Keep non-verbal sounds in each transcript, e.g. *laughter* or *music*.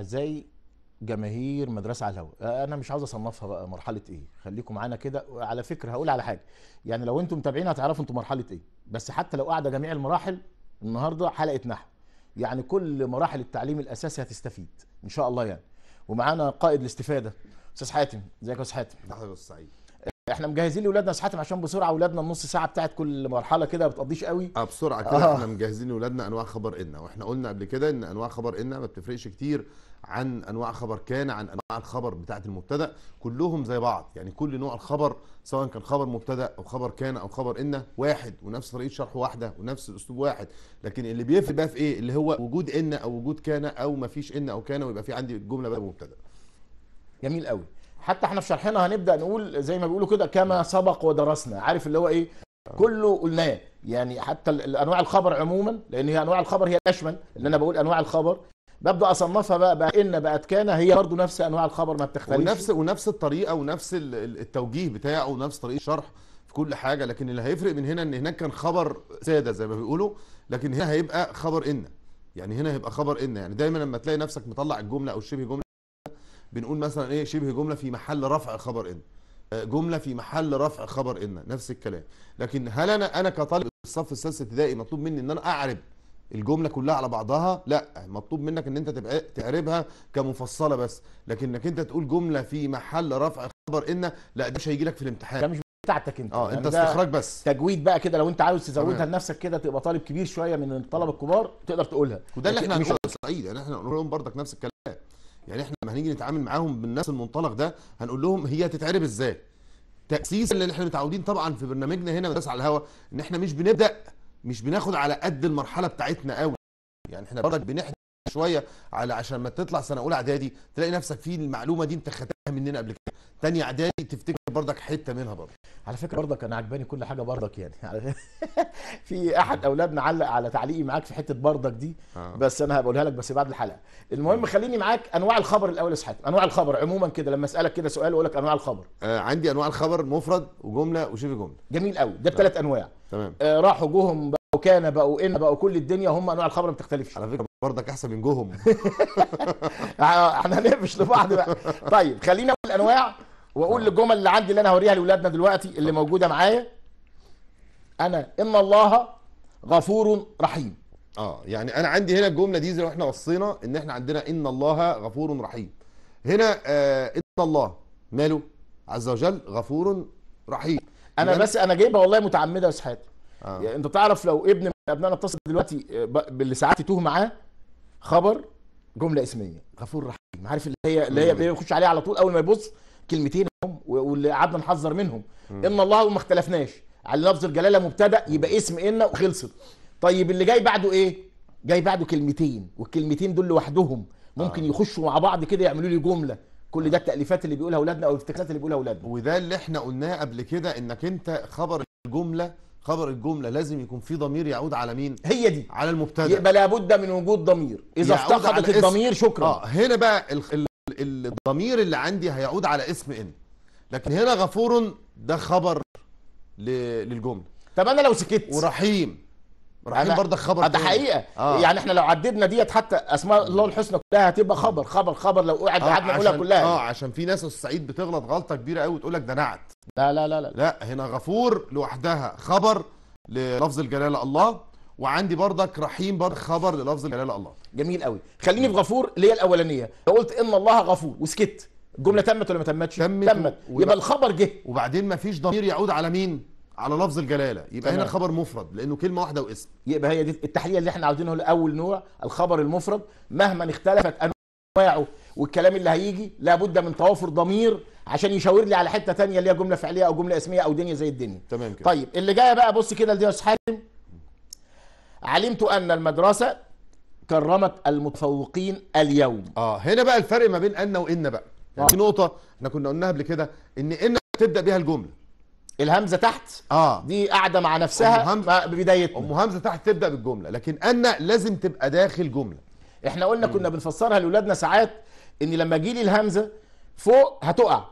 زي جماهير مدرسه على الهواء انا مش عاوز اصنفها بقى مرحله ايه خليكم معانا كده وعلى فكره هقول على حاجه يعني لو انتم متابعين هتعرفوا انتم مرحله ايه بس حتى لو قاعده جميع المراحل النهارده حلقه نحو يعني كل مراحل التعليم الاساسي هتستفيد ان شاء الله يعني ومعانا قائد الاستفاده استاذ حاتم ازيك يا استاذ حاتم ازيك يا استاذ سعيد احنا مجهزين لاولادنا ساعات عشان بسرعه اولادنا النص ساعه بتاعت كل مرحله كده ما بتقضيش قوي اه بسرعه كده آه. احنا مجهزين لاولادنا انواع خبر ان واحنا قلنا قبل كده ان انواع خبر ان ما بتفرقش كتير عن انواع خبر كان عن انواع الخبر بتاعه المبتدا كلهم زي بعض يعني كل نوع الخبر سواء كان خبر مبتدا او خبر كان او خبر ان واحد ونفس طريقه شرح واحده ونفس الاسلوب واحد لكن اللي بيفرق بقى في ايه اللي هو وجود ان او وجود كان او ما فيش ان او كان ويبقى في عندي جمله بدل مبتدا جميل قوي حتى احنا في شرحنا هنبدا نقول زي ما بيقولوا كده كما سبق ودرسنا عارف اللي هو ايه كله قلناه يعني حتى انواع الخبر عموما لان هي انواع الخبر هي الاشمل اللي انا بقول انواع الخبر ببدا اصنفها بقى, بقى ان بقت كان هي برضه نفس انواع الخبر ما بتختلفش ونفس ونفس الطريقه ونفس التوجيه بتاعه ونفس طريقه الشرح في كل حاجه لكن اللي هيفرق من هنا ان هناك كان خبر ساده زي ما بيقولوا لكن هنا هيبقى خبر ان يعني هنا هيبقى خبر ان يعني دايما لما تلاقي نفسك مطلع الجمله او شبه جمله بنقول مثلا ايه شبه جمله في محل رفع خبر ان آه، جمله في محل رفع خبر ان نفس الكلام لكن هل انا انا كطالب الصف السادس ابتدائي مطلوب مني ان انا اعرب الجمله كلها على بعضها لا مطلوب منك ان انت تبقى تعربها كمفصله بس لكنك انت تقول جمله في محل رفع خبر ان لا ده مش هيجي لك في الامتحان ده مش بتاعتك انت اه يعني انت استخراج بس تجويد بقى كده لو انت عاوز تزودها لنفسك كده تبقى طالب كبير شويه من الطلبه الكبار تقدر تقولها وده اللي احنا هنقوله لسعيد يعني احنا هنقول لهم برضك نفس الكلام يعني احنا لما هنيجي نتعامل معاهم بالناس المنطلق ده هنقول لهم هي هتتعرب ازاي تاسيس اللي احنا متعودين طبعا في برنامجنا هنا بس على الهواء ان احنا مش بنبدا مش بناخد على قد المرحله بتاعتنا قوي يعني احنا برضك بنحدد شويه على عشان ما تطلع سنه اولى اعدادي تلاقي نفسك في المعلومه دي انت خدتها مننا قبل كده تاني اعدادي تفتكر بردك حته منها برضك على فكره بردك انا عجباني كل حاجه بردك يعني *laughs* في احد اولادنا علق على تعليقي معاك في حته بردك دي آه. بس انا هقولها لك بس بعد الحلقه المهم آه. خليني معاك انواع الخبر الاول يا اسحاق انواع الخبر عموما كده لما اسالك كده سؤال اقول لك انواع الخبر آه عندي انواع الخبر مفرد وجمله وشبه جمله جميل قوي ده بثلاث انواع تمام آه راحوا جوهم بقوا كان بقوا ان بقوا كل الدنيا هم انواع الخبر ما بتختلفش على فكره برضك احسن من جوهم *laughs* *laughs* احنا هنقفش لبعض بقى طيب خلينا اقول الانواع واقول الجمل آه. اللي عندي اللي انا هوريها لاولادنا دلوقتي اللي آه. موجوده معايا انا ان الله غفور رحيم اه يعني انا عندي هنا الجمله دي زي ما احنا وصينا ان احنا عندنا ان الله غفور رحيم هنا آه ان الله ماله عز وجل غفور رحيم انا بس انا جايبها والله متعمده يا استاذ آه. يعني انت تعرف لو ابن من ابنائنا اتصل دلوقتي آه، باللي ساعات يتوه معاه خبر جمله اسميه غفور رحيم عارف اللي هي اللي هي بيخش عليها على طول اول ما يبص كلمتين هم واللي قعدنا نحذر منهم مم. ان الله وما اختلفناش على لفظ الجلاله مبتدا يبقى اسم ان وخلصت طيب اللي جاي بعده ايه جاي بعده كلمتين والكلمتين دول لوحدهم ممكن آه. يخشوا مع بعض كده يعملوا لي جمله كل ده التاليفات اللي بيقولها اولادنا او الافتكاسات اللي بيقولها اولادنا وده اللي احنا قلناه قبل كده انك انت خبر الجمله خبر الجمله لازم يكون في ضمير يعود على مين هي دي على المبتدا يبقى لابد من وجود ضمير اذا افتقدت الضمير شكرا اه هنا بقى ال... ال... ال... الضمير اللي عندي هيعود على اسم ان لكن هنا غفور ده خبر ل... للجمله طب انا لو سكت ورحيم رايحين برضه خبر ده حقيقه آه. يعني احنا لو عددنا ديت حتى اسماء الله الحسنى كلها هتبقى آه. خبر خبر خبر لو قعد آه، قعدنا آه نقولها كلها اه عشان في ناس الصعيد بتغلط غلطه كبيره قوي وتقول لك ده نعت لا لا لا لا لا هنا غفور لوحدها خبر للفظ الجلاله الله وعندي برضك رحيم برضه خبر للفظ الجلاله الله جميل قوي خليني في غفور اللي هي الاولانيه لو قلت ان الله غفور وسكت الجمله تمت ولا ما تمتش تمت, تمت. يبقى الخبر جه وبعدين ما فيش ضمير يعود على مين على لفظ الجلاله يبقى تمام. هنا خبر مفرد لانه كلمه واحده واسم يبقى هي دي التحليل اللي احنا عاوزينه لاول نوع الخبر المفرد مهما اختلفت انواعه والكلام اللي هيجي لابد من توافر ضمير عشان يشاور لي على حته ثانيه اللي هي جمله فعليه او جمله اسميه او دنيا زي الدنيا تمام كده طيب اللي جايه بقى بص كده لدي حاتم علمت ان المدرسه كرمت المتفوقين اليوم اه هنا بقى الفرق ما بين ان وان بقى يعني آه. في نقطه احنا كنا قلناها قبل كده ان ان تبدا بيها الجمله الهمزه تحت اه دي قاعده مع نفسها بدايتنا ام همزه تحت تبدا بالجمله لكن ان لازم تبقى داخل جمله احنا قلنا كنا بنفسرها لاولادنا ساعات ان لما لي الهمزه فوق هتقع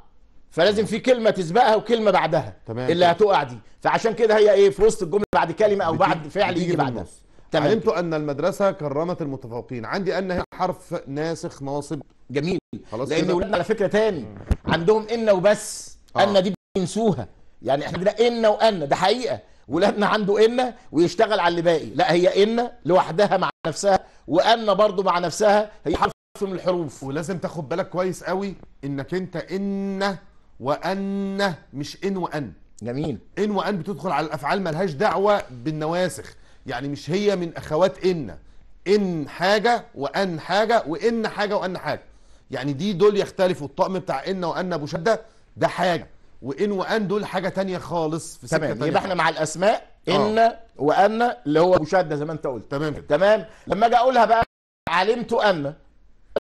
فلازم في كلمه تسبقها وكلمه بعدها تمام اللي هتقع دي فعشان كده هي ايه في وسط الجمله بعد كلمه او بعد فعل يجي بعدها تمام علمت ان المدرسه كرمت المتفوقين عندي ان هي حرف ناسخ ناصب جميل خلاص لان اولادنا على فكره تاني عندهم ان وبس آه. ان دي بينسوها يعني احنا كده ان وان ده حقيقه ولادنا عنده ان ويشتغل على اللي باقي لا هي ان لوحدها مع نفسها وان برضه مع نفسها هي حرف من الحروف ولازم تاخد بالك كويس قوي انك انت ان وان مش ان وان جميل ان وان بتدخل على الافعال ملهاش دعوه بالنواسخ يعني مش هي من اخوات ان ان حاجه وان حاجه وان حاجه وان حاجه يعني دي دول يختلفوا الطقم بتاع ان وان ابو شده ده حاجه وان وان دول حاجه تانية خالص في سكه تمام يبقى احنا مع الاسماء ان آه. وان اللي هو مشاده زي ما انت قلت تمام تمام لما اجي اقولها بقى علمت ان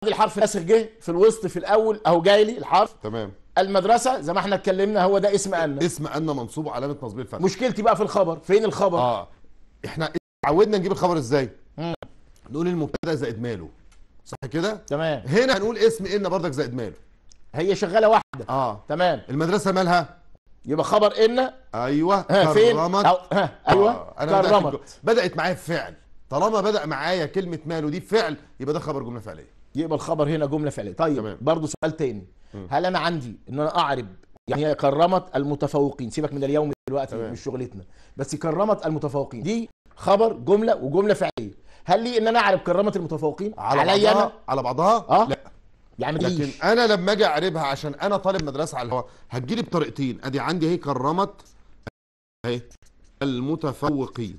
الحرف الناسخ جه في الوسط في الاول اهو جاي لي الحرف تمام المدرسه زي ما احنا اتكلمنا هو ده اسم ان اسم ان منصوب علامه نصب الفتح مشكلتي بقى في الخبر فين الخبر اه احنا اتعودنا نجيب الخبر ازاي مم. نقول المبتدا زائد ماله صح كده تمام هنا هنقول اسم ان برضك زائد ماله هي شغاله واحده اه تمام المدرسه مالها يبقى خبر ان ايوه ها فين كرمت أو ها آه، ايوه آه. أنا كرمت بدات معايا بفعل طالما بدا معايا كلمه ماله دي بفعل يبقى ده خبر جمله فعليه يبقى الخبر هنا جمله فعليه طيب تمام. برضو سؤال تاني م. هل انا عندي ان انا اعرب يعني كرمت المتفوقين سيبك من اليوم دلوقتي تمام. مش شغلتنا بس كرمت المتفوقين دي خبر جمله وجمله فعليه هل لي ان انا اعرب كرمت المتفوقين على عليا انا على بعضها اه لا. يعني لكن انا لما اجي اعربها عشان انا طالب مدرسه على الهواء هتجيلي بطريقتين ادي عندي اهي كرمت اهي المتفوقين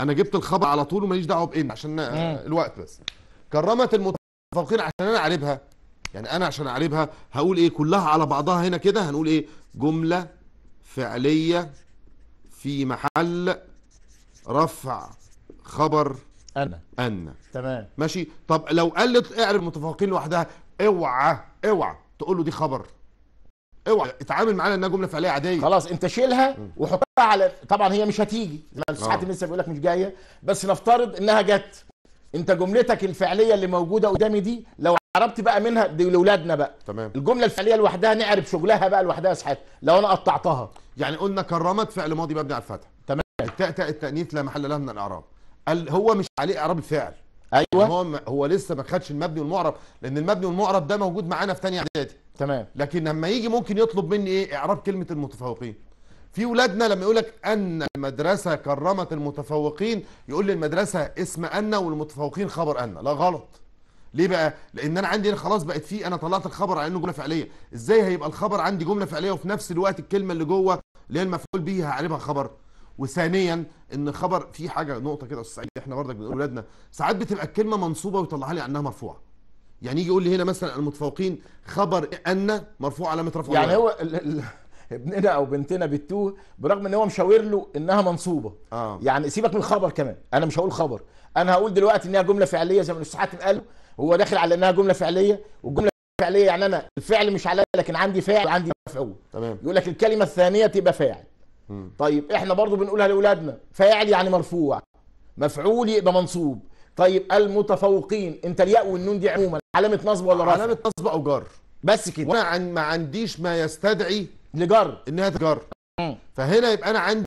انا جبت الخبر على طول وماليش دعوه بان عشان الوقت بس كرمت المتفوقين عشان انا اعربها يعني انا عشان اعربها هقول ايه كلها على بعضها هنا كده هنقول ايه جمله فعليه في محل رفع خبر أنا أنا تمام ماشي طب لو قالت اعرف متفوقين لوحدها اوعى اوعى تقول له دي خبر اوعى اتعامل معانا انها جمله فعليه عاديه خلاص انت شيلها وحطها على طبعا هي مش هتيجي آه. ساعات لسه بيقول لك مش جايه بس نفترض انها جت انت جملتك الفعليه اللي موجوده قدامي دي لو عربت بقى منها دي لاولادنا بقى تمام الجمله الفعليه لوحدها نعرف شغلها بقى لوحدها ساعات لو انا قطعتها يعني قلنا كرمت فعل ماضي مبني على الفتح تمام التاء تاء التانيث لا محل لها من الاعراب قال هو مش عليه اعراب الفعل ايوه هو هو لسه ما خدش المبني والمعرب لان المبني والمعرب ده موجود معانا في ثانيه اعدادي تمام لكن لما يجي ممكن يطلب مني ايه اعراب كلمه المتفوقين في ولادنا لما يقول لك ان المدرسه كرمت المتفوقين يقول لي المدرسه اسم ان والمتفوقين خبر ان لا غلط ليه بقى لان انا عندي هنا خلاص بقت فيه انا طلعت الخبر على انه جمله فعليه ازاي هيبقى الخبر عندي جمله فعليه وفي نفس الوقت الكلمه اللي جوه اللي هي المفعول به هعربها خبر وثانيا ان خبر في حاجه نقطه كده استاذ سعيد احنا برضك بنقول لاولادنا ساعات بتبقى الكلمه منصوبه ويطلعها لي انها مرفوعه يعني يجي يقول لي هنا مثلا المتفوقين خبر ان مرفوع علامه رفع يعني هو ال ال ابننا او بنتنا بتوه برغم ان هو مشاور له انها منصوبه آه. يعني سيبك من الخبر كمان انا مش هقول خبر انا هقول دلوقتي انها جمله فعليه زي ما الاستاذ حاتم قال هو داخل على انها جمله فعليه والجمله الفعليه يعني انا الفعل مش عليا لكن عندي فاعل وعندي مفعول تمام يقول لك الكلمه الثانيه تبقى فاعل طيب احنا برضو بنقولها لاولادنا فاعل يعني مرفوع مفعول يبقى منصوب طيب المتفوقين انت الياء والنون دي عموما علامه نصب ولا رفع علامه نصب او جر بس كده وانا عن ما عنديش ما يستدعي لجر انها تجر فهنا يبقى انا عندي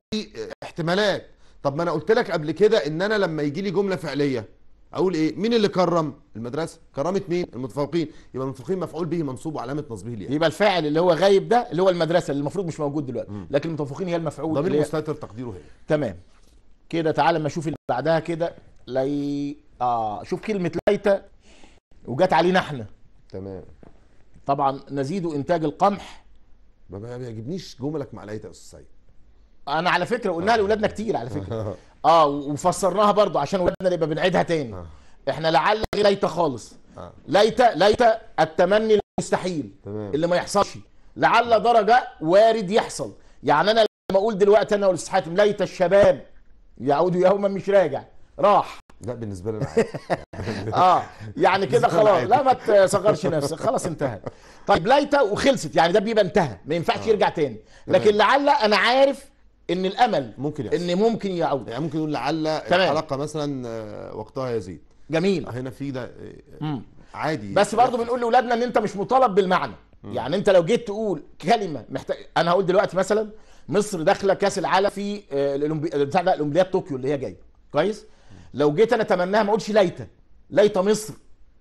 احتمالات طب ما انا قلت لك قبل كده ان انا لما يجي لي جمله فعليه اقول ايه مين اللي كرم المدرسه كرمت مين المتفوقين يبقى المتفوقين مفعول به منصوب وعلامه نصبه الياء يبقى الفاعل اللي هو غايب ده اللي هو المدرسه اللي المفروض مش موجود دلوقتي م. لكن المتفوقين هي المفعول ضمير مستتر تقديره هي تمام كده تعالى اما اشوف اللي بعدها كده لي اه شوف كلمه ليته وجت علينا احنا تمام طبعا نزيد انتاج القمح ما بيعجبنيش جملك مع ليته يا استاذ سيد انا على فكره قلناها آه. لاولادنا كتير على فكره *laughs* اه وفسرناها برضو عشان ولادنا نبقى بنعيدها تاني آه. احنا لعل ليت خالص آه. ليت ليت التمني المستحيل تمام. اللي ما يحصلش لعل درجه وارد يحصل يعني انا لما اقول دلوقتي انا والاستاذ حاتم ليت الشباب يعودوا يوما مش راجع راح لا بالنسبه لي *laughs* اه يعني كده خلاص لا ما تصغرش نفسك خلاص انتهى طيب ليت وخلصت يعني ده بيبقى انتهى ما ينفعش آه. يرجع تاني لكن لعل انا عارف ان الامل ممكن يحصل ان ممكن يعود يعني ممكن يقول لعل الحلقه مثلا آه، وقتها يزيد جميل آه، هنا في ده آه، عادي بس برضه بنقول لاولادنا ان انت مش مطالب بالمعنى مم. يعني انت لو جيت تقول كلمه محتاج انا هقول دلوقتي مثلا مصر داخله كاس العالم في بتاع ده الاولمبياد طوكيو اللي هي جايه كويس لو جيت انا اتمناها ما اقولش ليت ليت مصر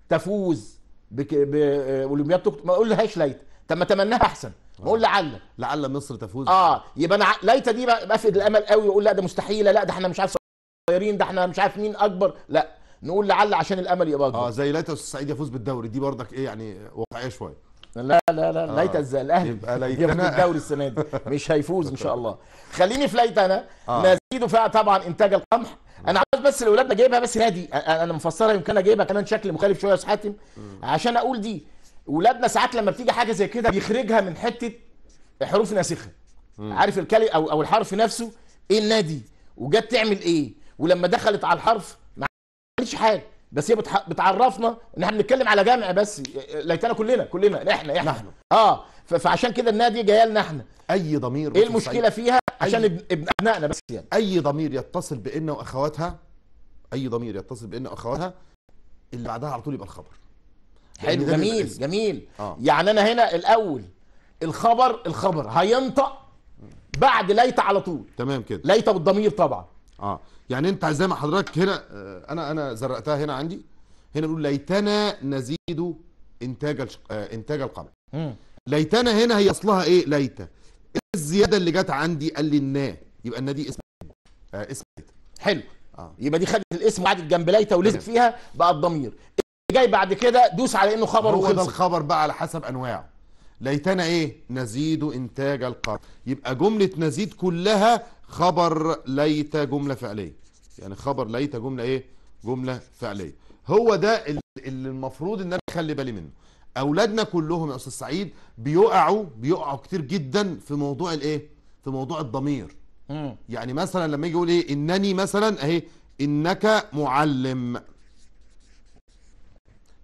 تفوز باولمبياد طوكيو ما اقولهاش ليت طب ما اتمناها احسن اقول لعل لعل مصر تفوز اه يبقى انا ليت دي بفقد الامل قوي واقول لا ده مستحيله لا ده احنا مش عارف صغيرين ده احنا مش عارف مين اكبر لا نقول لعل عشان الامل يبقى اكبر اه زي ليت الصعيد يفوز بالدوري دي برضك ايه يعني واقعيه شويه لا لا لا آه. ليت الاهلي يبقى ليت *laughs* يبقى الدوري السنه دي مش هيفوز ان شاء الله خليني في ليت انا آه. نزيده فيها طبعا انتاج القمح انا عاوز بس الاولاد بجيبها بس نادي انا مفسرها يمكن اجيبها كمان شكل مخالف شويه يا حاتم عشان اقول دي ولادنا ساعات لما بتيجي حاجه زي كده بيخرجها من حته حروف ناسخه عارف الكلمه او او الحرف نفسه ايه النادي وجت تعمل ايه ولما دخلت على الحرف ما عملتش حاجه بس هي بتعرفنا ان احنا بنتكلم على جامع بس ليتنا كلنا كلنا احنا احنا نحن. اه فعشان كده النادي جايه لنا احنا اي ضمير ايه المشكله فيها عشان أي... ابن ابنائنا بس يعني اي ضمير يتصل بان واخواتها اي ضمير يتصل بان واخواتها اللي بعدها على طول يبقى الخبر حلو جميل جميل آه. يعني انا هنا الاول الخبر الخبر هينطق بعد ليت على طول تمام كده ليت بالضمير طبعا اه يعني انت زي ما حضرتك هنا آه، انا انا زرقتها هنا عندي هنا بيقول ليتنا نزيد انتاج آه، انتاج القمح ليتنا هنا هي اصلها ايه ليت إيه الزياده اللي جت عندي قال لي النا يبقى النا دي اسم آه اسم حلو آه. يبقى دي خدت الاسم وقعدت جنب ليتى ولزق فيها بقى الضمير جاي بعد كده دوس على انه خبر هو ده الخبر بقى على حسب انواعه ليتنا ايه نزيد انتاج القرن يبقى جمله نزيد كلها خبر ليت جمله فعليه يعني خبر ليت جمله ايه جمله فعليه هو ده اللي المفروض ان انا اخلي بالي منه اولادنا كلهم يا استاذ سعيد بيقعوا بيقعوا كتير جدا في موضوع الايه في موضوع الضمير يعني مثلا لما يجي يقول ايه انني مثلا اهي انك معلم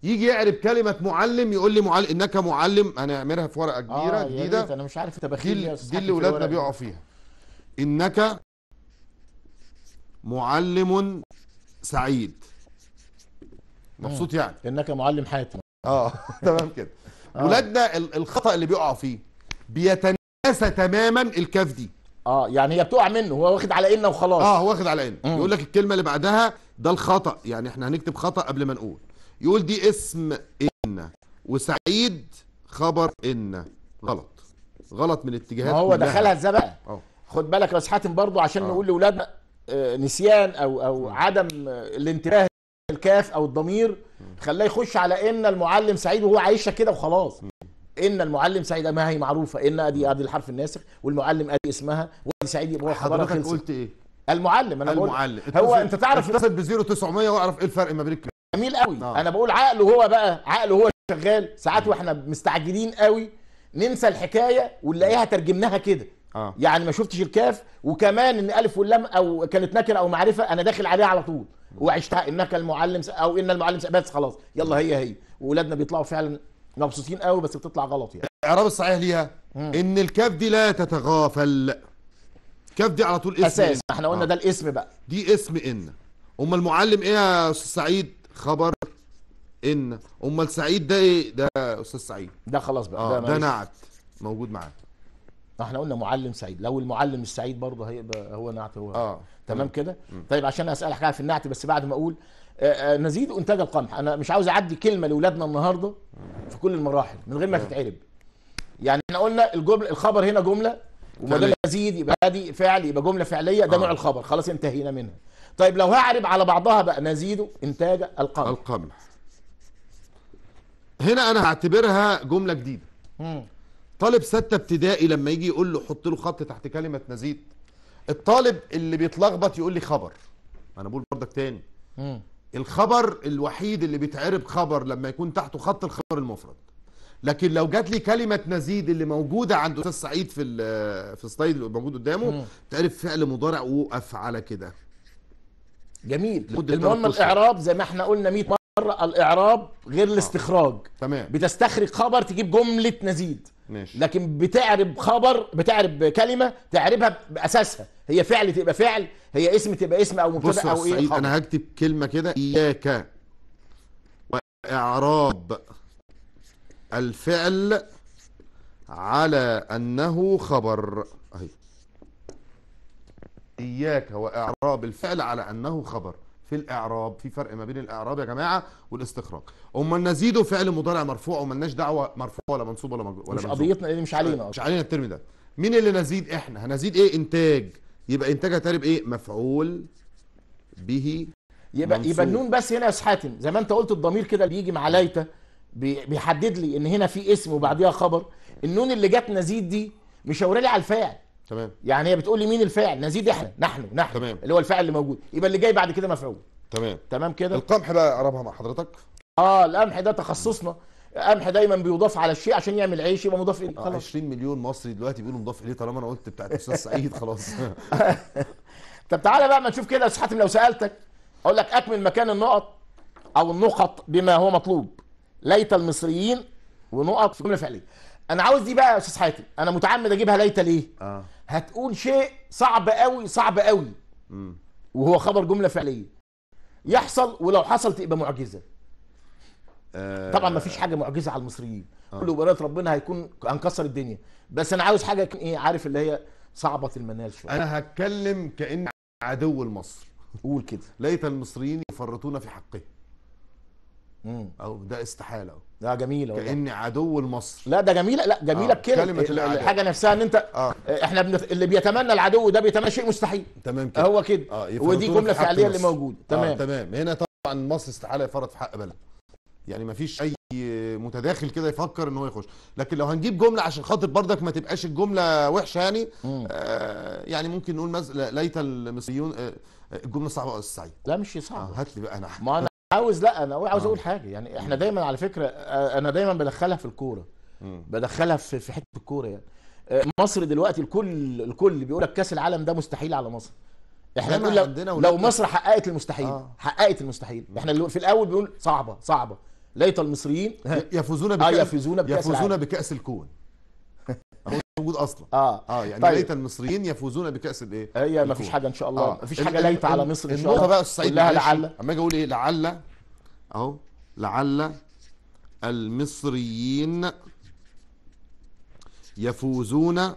يجي يعرب كلمه معلم يقول لي معلم انك معلم هنعملها في ورقه كبيره آه جديده انا مش عارف انت دي, دي اللي ولادنا بيقعوا فيها انك معلم سعيد مبسوط يعني انك معلم حاتم اه *laughs* تمام كده آه. ولادنا الخطا اللي بيقعوا فيه بيتناسى تماما الكاف دي اه يعني هي بتقع منه هو واخد على قلنا وخلاص اه هو واخد على قلنا يقول لك الكلمه اللي بعدها ده الخطا يعني احنا هنكتب خطا قبل ما نقول يقول دي اسم ان وسعيد خبر ان غلط غلط من اتجاهات ما هو كلها. دخلها ازاي بقى خد بالك يا حاتم برضه عشان أوه. نقول لاولادنا آه، نسيان او او عدم آه، الانتباه الكاف او الضمير خلاه يخش على ان المعلم سعيد وهو عايشها كده وخلاص ان المعلم سعيد ما هي معروفه ان ادي ادي الحرف الناسخ والمعلم ادي اسمها وادي سعيد يبقى هو حضرتك قلت ايه المعلم انا المعلم هو انت تعرف اتصل ب 0900 واعرف ايه الفرق ما بين جميل قوي آه. انا بقول عقله هو بقى عقله هو شغال ساعات واحنا مستعجلين قوي ننسى الحكايه ونلاقيها ترجمناها كده آه. يعني ما شفتش الكاف وكمان ان الف واللام او كانت نكره او معرفه انا داخل عليها على طول وعشتها انك المعلم او ان المعلم بس خلاص يلا هي هي واولادنا بيطلعوا فعلا مبسوطين قوي بس بتطلع غلط يعني الاعراب الصحيح ليها ان الكاف دي لا تتغافل الكاف دي على طول اسم اساس احنا قلنا آه. ده الاسم بقى دي اسم ان امال المعلم ايه يا استاذ سعيد خبر ان امال سعيد ده ايه ده استاذ سعيد ده خلاص بقى آه ده, نعت موجود معاه احنا قلنا معلم سعيد لو المعلم السعيد برضه هيبقى هو نعت هو اه تمام كده طيب عشان اسالك حاجه في النعت بس بعد ما اقول آه، آه، نزيد انتاج القمح انا مش عاوز اعدي كلمه لاولادنا النهارده في كل المراحل من غير ما آه. تتعرب يعني احنا قلنا الجمله الخبر هنا جمله وما دام يزيد يبقى ادي فعل يبقى جمله فعليه ده نوع الخبر خلاص انتهينا منها طيب لو هعرب على بعضها بقى نزيد انتاج القمح القمح هنا انا هعتبرها جمله جديده مم. طالب سته ابتدائي لما يجي يقول له حط له خط تحت كلمه نزيد الطالب اللي بيتلخبط يقول لي خبر انا بقول بردك تاني مم. الخبر الوحيد اللي بيتعرب خبر لما يكون تحته خط الخبر المفرد لكن لو جات لي كلمه نزيد اللي موجوده عند استاذ سعيد في في السلايد اللي موجود قدامه تعرف فعل مضارع وقف على كده جميل المهم الاعراب زي ما احنا قلنا 100 مره الاعراب غير آه. الاستخراج تمام بتستخرج خبر تجيب جمله نزيد ماشي. لكن بتعرب خبر بتعرب كلمه تعربها باساسها هي فعل تبقى فعل هي اسم تبقى اسم او مبتدا او ايه خبر. انا هكتب كلمه كده اياك واعراب الفعل على انه خبر إياك وإعراب الفعل على أنه خبر في الإعراب في فرق ما بين الإعراب يا جماعة والاستخراج أمال نزيد فعل مضارع مرفوع لناش دعوة مرفوع ولا منصوب ولا ولا مش قضيتنا اللي مش علينا مش علينا الترم ده مين اللي نزيد إحنا هنزيد إيه إنتاج يبقى إنتاج هتقرب إيه مفعول به يبقى منصوب. يبقى النون بس هنا يا حاتم زي ما انت قلت الضمير كده بيجي مع لايته بيحدد لي ان هنا في اسم وبعديها خبر النون اللي جت نزيد دي مش لي على الفاعل تمام يعني هي بتقول لي مين الفاعل نزيد احنا نحن نحن تمام. اللي هو الفاعل اللي موجود يبقى اللي جاي بعد كده مفعول تمام تمام كده القمح بقى اقربها مع حضرتك اه القمح ده تخصصنا قمح دايما بيضاف على الشيء عشان يعمل عيش يبقى مضاف اليه خلاص 20 مليون مصري دلوقتي بيقولوا مضاف اليه طالما انا قلت بتاعت الاستاذ *laughs* سعيد خلاص *laughs* طب تعالى بقى ما نشوف كده يا استاذ حاتم لو سالتك اقول لك اكمل مكان النقط او النقط بما هو مطلوب ليت المصريين ونقط في جمله فعليه انا عاوز دي بقى يا استاذ حاتم انا متعمد اجيبها ليت ليه؟ اه هتقول شيء صعب قوي صعب قوي وهو خبر جمله فعليه يحصل ولو حصل تبقى معجزه آه طبعا ما فيش حاجه معجزه على المصريين آه. كل وبرات ربنا هيكون هنكسر الدنيا بس انا عاوز حاجه ايه عارف اللي هي صعبه المنال شويه انا هتكلم كان عدو لمصر قول كده ليت المصريين يفرطون في حقهم او ده استحاله لا جميله والله كاني عدو لمصر لا ده جميله لا جميله آه. كلمه الحاجه نفسها ان انت آه. احنا بنت... اللي بيتمنى العدو ده بيتمنى شيء مستحيل تمام كده هو كده آه ودي جمله فعليه اللي موجوده آه، تمام آه تمام هنا طبعا مصر استحاله يفرط في حق بلد يعني ما فيش اي متداخل كده يفكر ان هو يخش لكن لو هنجيب جمله عشان خاطر برضك ما تبقاش الجمله وحشه يعني آه يعني ممكن نقول مز... ليت المصريون آه, آه، الجمله صعبه قوي السعيد لا مش صعبه آه هات لي بقى انا ما انا عاوز لا انا عاوز آه. اقول حاجه يعني احنا دايما على فكره آه، انا دايما بدخلها في الكوره بدخلها في في حته الكوره يعني آه، مصر دلوقتي الكل الكل بيقول لك كاس العالم ده مستحيل على مصر احنا بنقول لو, لو مصر حققت المستحيل آه. حققت المستحيل احنا في الاول بنقول صعبه صعبه ليت المصريين *laughs* يفوزون بكاس آه يفوزون بكاس, يفوزون بكأس الكون موجود اصلا اه اه يعني طيب. ليت المصريين يفوزون بكاس الايه هي ما فيش حاجه ان شاء الله آه. ما فيش حاجه ليت على مصر ان شاء الله النقطه بقى السعيد لعل اما اجي اقول ايه لعل اهو لعل المصريين يفوزون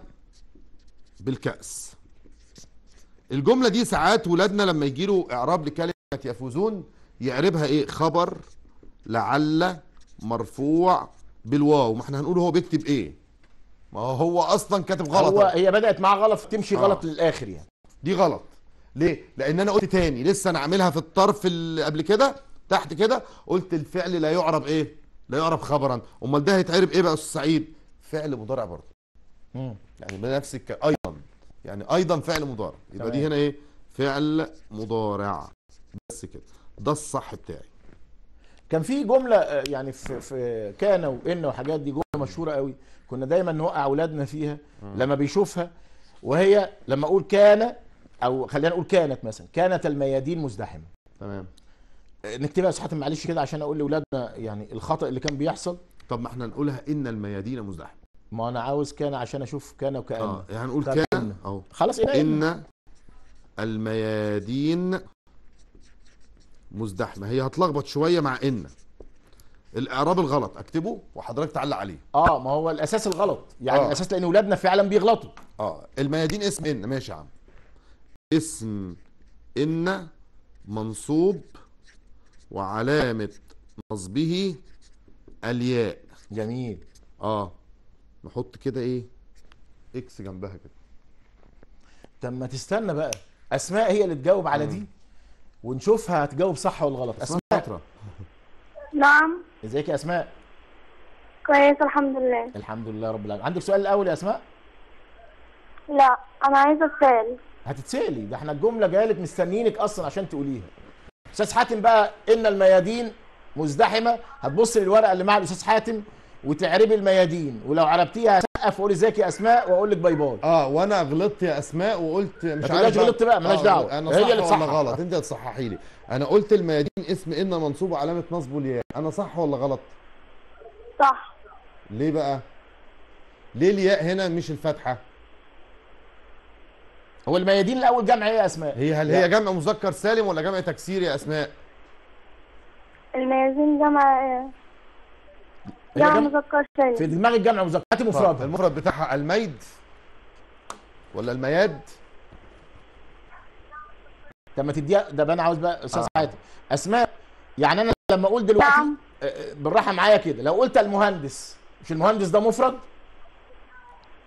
بالكاس الجمله دي ساعات ولادنا لما يجي له اعراب لكلمه يفوزون يعربها ايه خبر لعل مرفوع بالواو ما احنا هنقول هو بيكتب ايه ما هو اصلا كاتب غلط هو هي بدات معاه غلط تمشي آه. غلط للاخر يعني دي غلط ليه لان انا قلت تاني لسه انا عاملها في الطرف اللي قبل كده تحت كده قلت الفعل لا يعرب ايه لا يعرب خبرا امال ده هيتعرب ايه بقى استاذ سعيد فعل مضارع برضه يعني بنفس الك... ايضا يعني ايضا فعل مضارع يبقى دي هنا ايه فعل مضارع بس كده ده الصح بتاعي كان في جمله آه، يعني في, في كان وان وحاجات دي جمله مشهوره قوي كنا دايما نوقع اولادنا فيها لما بيشوفها وهي لما اقول كان او خلينا نقول كانت مثلا كانت الميادين مزدحمه تمام نكتبها صحة معلش كده عشان اقول لاولادنا يعني الخطا اللي كان بيحصل طب ما احنا نقولها ان الميادين مزدحمه ما انا عاوز كان عشان اشوف كان وكان اه يعني هنقول كان اهو خلاص إيه ان الميادين مزدحمه هي هتلخبط شويه مع ان الاعراب الغلط اكتبه وحضرتك تعلق عليه اه ما هو الاساس الغلط يعني آه. الاساس لان اولادنا فعلا بيغلطوا اه الميادين اسم ان ماشي يا عم اسم ان منصوب وعلامه نصبه الياء جميل اه نحط كده ايه اكس جنبها كده طب ما تستنى بقى اسماء هي اللي تجاوب على دي ونشوفها هتجاوب صح ولا غلط اسماء فتره نعم ازيك يا اسماء كويس الحمد لله الحمد لله رب العالمين عندك سؤال الاول يا اسماء لا انا عايزه اتسال هتتسالي ده احنا الجمله جايه لك مستنيينك اصلا عشان تقوليها استاذ حاتم بقى ان الميادين مزدحمه هتبص للورقه اللي مع الاستاذ حاتم وتعربي الميادين ولو عربتيها اوقف واقول ازيك يا اسماء واقول لك باي باي اه وانا غلطت يا اسماء وقلت مش عارف غلطت بقى مالناش آه دعوه هي اللي صح ولا غلط انت تصححي لي انا قلت الميادين اسم ان منصوب علامه نصبه الياء انا صح ولا غلط صح ليه بقى ليه الياء هنا مش الفاتحه هو الميادين الاول جمع ايه يا اسماء هي هل هي جمع مذكر سالم ولا جمع تكسير يا اسماء الميادين جمع ايه جمع مذكر سالم في دماغي الجمع مذكر هاتي طيب، مفردها المفرد بتاعها الميد ولا المياد طب ما تديها ده انا عاوز بقى استاذ آه. حاتم اسماء يعني انا لما اقول دلوقتي نعم. آه، آه، بالراحه معايا كده لو قلت المهندس مش المهندس ده مفرد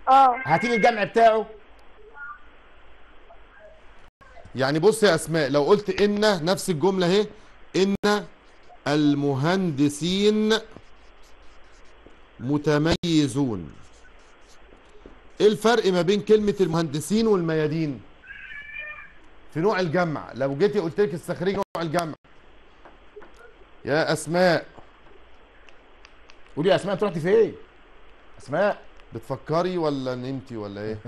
اه هاتي لي الجمع بتاعه يعني بص يا اسماء لو قلت ان نفس الجمله اهي ان المهندسين متميزون ايه الفرق ما بين كلمة المهندسين والميادين في نوع الجمع لو جيتي قلت لك استخرجي نوع الجمع يا اسماء قولي يا اسماء انت رحتي فين اسماء بتفكري ولا نمتي ولا ايه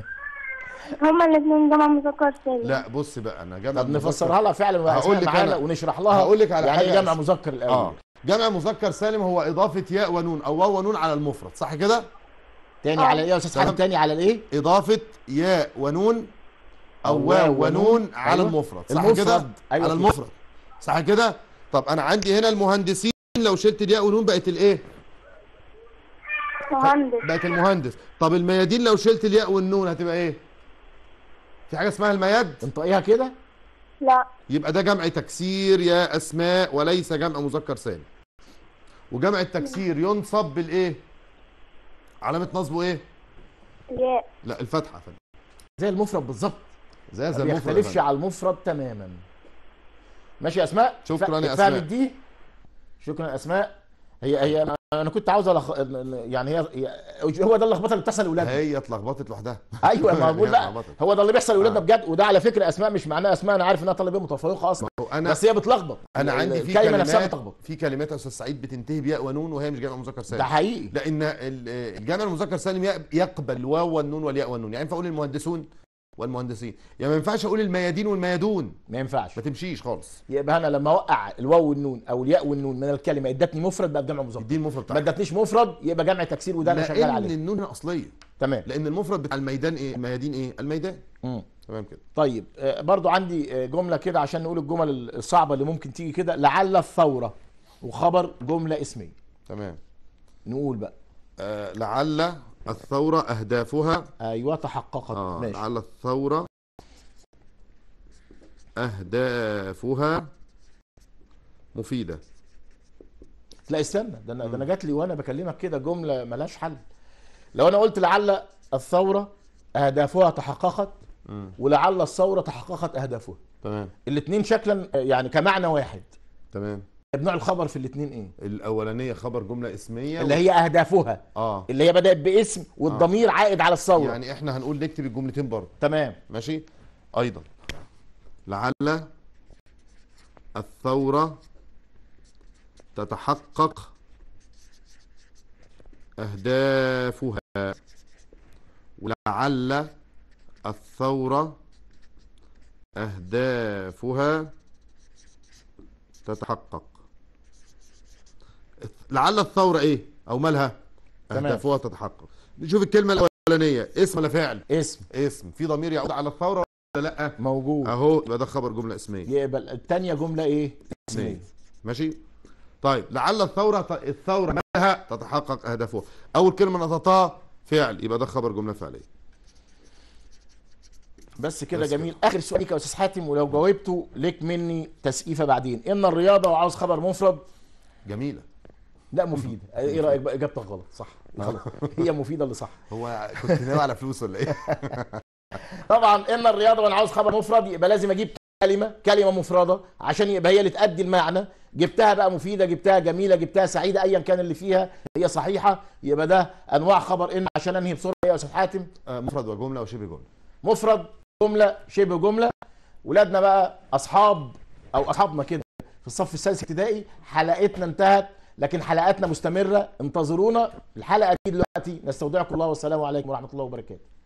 هما الاثنين جمع مذكر سالم لا بص بقى انا جمع طب نفسرها لها فعلا هقول لك على ونشرح لها هقول لك على يعني جمع مذكر الاول آه. جمع مذكر سالم هو اضافه ياء ونون او واو ونون على المفرد صح كده تاني آه. على ايه يا استاذ حاتم تاني على الايه اضافه ياء ونون او واو ونون على أيوة. المفرد صح كده أيوة. على المفرد صح كده طب انا عندي هنا المهندسين لو شلت الياء ونون بقت الايه مهندس بقت المهندس طب الميادين لو شلت الياء والنون هتبقى ايه في حاجه اسمها المياد انطقيها كده لا يبقى ده جمع تكسير يا اسماء وليس جمع مذكر سالم وجمع التكسير ينصب بالايه علامه نصبه ايه ياء لا الفتحه فن. زي المفرد بالظبط زي زي المفرد ما بيختلفش على المفرد تماما ماشي يا اسماء شكرا يا اسماء دي شكرا يا اسماء هي هي انا كنت عاوز ألخ... يعني هي هو ده اللخبطه اللي بتحصل لاولادنا هي اتلخبطت لوحدها ايوه ما *laughs* بقول لا هو ده اللي بيحصل لاولادنا آه. بجد وده على فكره اسماء مش معناها اسماء انا عارف انها طالبه متفوقه اصلا أنا بس هي بتلخبط انا عندي في كلمه نفسها بتلخبط في كلمات يا استاذ سعيد بتنتهي بياء ونون وهي مش جامع مذكر سالم ده حقيقي لان الجامع المذكر سالم يقبل واو والنون والياء والنون يعني ينفع اقول المهندسون والمهندسين يعني ما ينفعش اقول الميادين والميادون ما ينفعش ما تمشيش خالص يبقى انا لما اوقع الواو والنون او الياء والنون من الكلمه ادتني مفرد بقى بجمع مظبط دي مفرد ما ادتنيش مفرد يبقى جمع تكسير وده انا شغال عليه لان النون اصليه تمام لان المفرد بتاع الميدان ايه الميادين ايه الميدان امم تمام كده طيب آه، برضو عندي آه، جمله كده عشان نقول الجمل الصعبه اللي ممكن تيجي كده لعل الثوره وخبر جمله اسميه تمام نقول بقى أه لعل الثورة أهدافها أيوة تحققت آه ماشي. على الثورة أهدافها مفيدة لا استنى ده انا ده انا جات لي وانا بكلمك كده جمله ملهاش حل لو انا قلت لعل الثوره اهدافها تحققت ولعل الثوره تحققت اهدافها تمام الاثنين شكلا يعني كمعنى واحد تمام نوع الخبر في الاثنين ايه؟ الاولانيه خبر جمله اسميه اللي هي اهدافها اه اللي هي بدات باسم والضمير آه. عائد على الثوره يعني احنا هنقول نكتب الجملتين برضه تمام ماشي ايضا لعل الثوره تتحقق اهدافها ولعل الثوره أهدافها تتحقق لعل الثورة ايه او مالها اهدافها تتحقق نشوف الكلمة الاولانية اسم ولا فعل اسم اسم في ضمير يعود على الثورة ولا لا موجود اهو يبقى ده خبر جملة اسمية يبقى الثانية جملة ايه اسمية ماشي طيب لعل الثورة الثورة مالها تتحقق اهدافها اول كلمة نطقها فعل يبقى ده خبر جملة فعلية بس كده جميل اخر سؤال ليك يا استاذ حاتم ولو جاوبته ليك مني تسقيفه بعدين ان الرياضه وعاوز خبر مفرد جميله لا مفيده ايه رايك بقى اجابتك غلط صح غلط نعم. هي مفيده اللي صح هو كنت ناوي على فلوس ولا ايه *laughs* طبعا ان الرياضه وانا عاوز خبر مفرد يبقى لازم اجيب كلمه كلمه مفرده عشان يبقى هي اللي تأدي المعنى جبتها بقى مفيده جبتها جميله جبتها سعيده ايا كان اللي فيها هي صحيحه يبقى ده انواع خبر ان عشان انهي بسرعه يا استاذ حاتم آه، مفرد وجمله وشبه جمله مفرد جمله شبه جمله ولادنا بقى اصحاب او اصحابنا كده في الصف السادس ابتدائي حلقتنا انتهت لكن حلقاتنا مستمره انتظرونا الحلقه دي دلوقتي نستودعكم الله والسلام عليكم ورحمه الله وبركاته